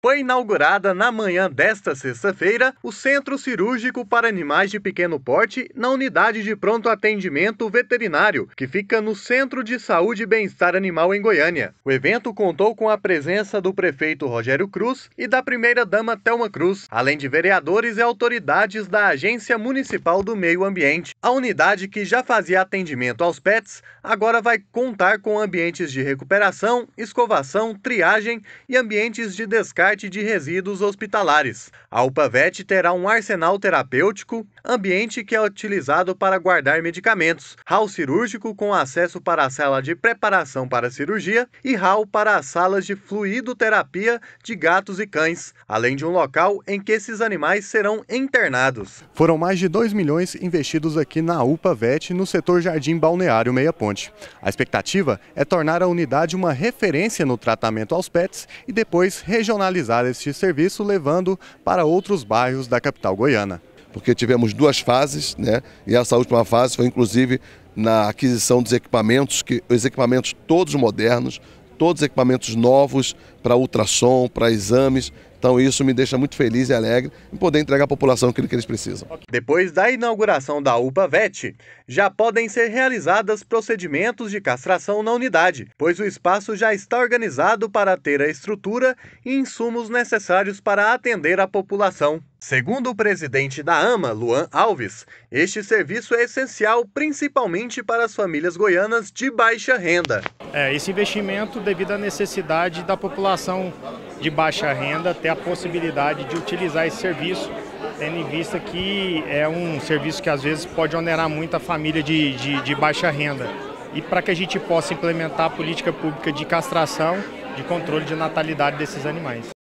Foi inaugurada na manhã desta sexta-feira o Centro Cirúrgico para Animais de Pequeno Porte na Unidade de Pronto Atendimento Veterinário, que fica no Centro de Saúde e Bem-Estar Animal em Goiânia. O evento contou com a presença do prefeito Rogério Cruz e da primeira-dama Thelma Cruz, além de vereadores e autoridades da Agência Municipal do Meio Ambiente. A unidade que já fazia atendimento aos pets agora vai contar com ambientes de recuperação, escovação, triagem e ambientes de descarte descarte de resíduos hospitalares. A UPAVET terá um arsenal terapêutico, ambiente que é utilizado para guardar medicamentos, hall cirúrgico com acesso para a sala de preparação para cirurgia e hall para as salas de fluidoterapia de gatos e cães, além de um local em que esses animais serão internados. Foram mais de 2 milhões investidos aqui na UPAVET no setor Jardim Balneário Meia Ponte. A expectativa é tornar a unidade uma referência no tratamento aos pets e depois regionalizar este serviço, levando para outros bairros da capital goiana. Porque tivemos duas fases, né? E essa última fase foi inclusive na aquisição dos equipamentos, que os equipamentos todos modernos, todos equipamentos novos para ultrassom, para exames, então isso me deixa muito feliz e alegre em poder entregar à população aquilo que eles precisam. Depois da inauguração da UPA VET, já podem ser realizadas procedimentos de castração na unidade, pois o espaço já está organizado para ter a estrutura e insumos necessários para atender a população. Segundo o presidente da AMA, Luan Alves, este serviço é essencial principalmente para as famílias goianas de baixa renda. É, esse investimento devido à necessidade da população de baixa renda ter ter a possibilidade de utilizar esse serviço, tendo em vista que é um serviço que às vezes pode onerar muito a família de, de, de baixa renda. E para que a gente possa implementar a política pública de castração, de controle de natalidade desses animais.